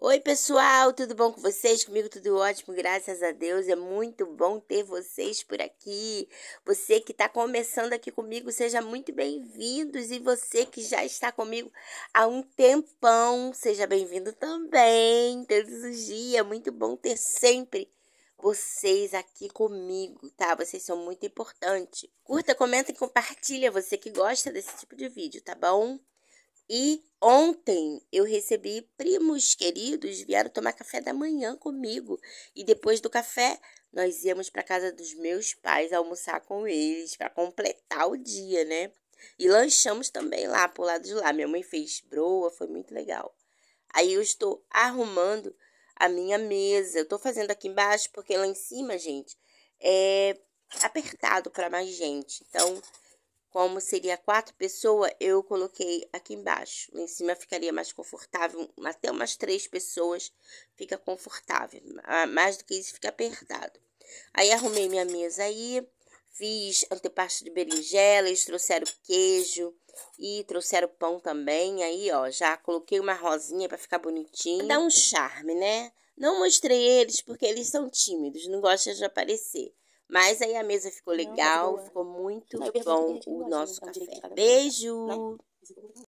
Oi, pessoal, tudo bom com vocês? Comigo tudo ótimo, graças a Deus. É muito bom ter vocês por aqui. Você que está começando aqui comigo, seja muito bem-vindos. E você que já está comigo há um tempão, seja bem-vindo também. Todos os dias, muito bom ter sempre vocês aqui comigo, tá? Vocês são muito importantes. Curta, comenta e compartilha você que gosta desse tipo de vídeo, tá bom? E ontem eu recebi primos queridos, vieram tomar café da manhã comigo. E depois do café, nós íamos para casa dos meus pais almoçar com eles para completar o dia, né? E lanchamos também lá, por lado de lá. Minha mãe fez broa, foi muito legal. Aí eu estou arrumando a minha mesa. Eu estou fazendo aqui embaixo porque lá em cima, gente, é apertado para mais gente. Então, como seria quatro pessoas, eu coloquei aqui embaixo. em cima ficaria mais confortável, até umas três pessoas fica confortável. Mais do que isso fica apertado. Aí arrumei minha mesa aí, fiz antepasto de berinjela, eles trouxeram queijo e trouxeram pão também. Aí, ó, já coloquei uma rosinha para ficar bonitinho. Dá um charme, né? Não mostrei eles porque eles são tímidos, não gostam de aparecer. Mas aí a mesa ficou tá legal, ficou muito bom o nosso café. Beijo!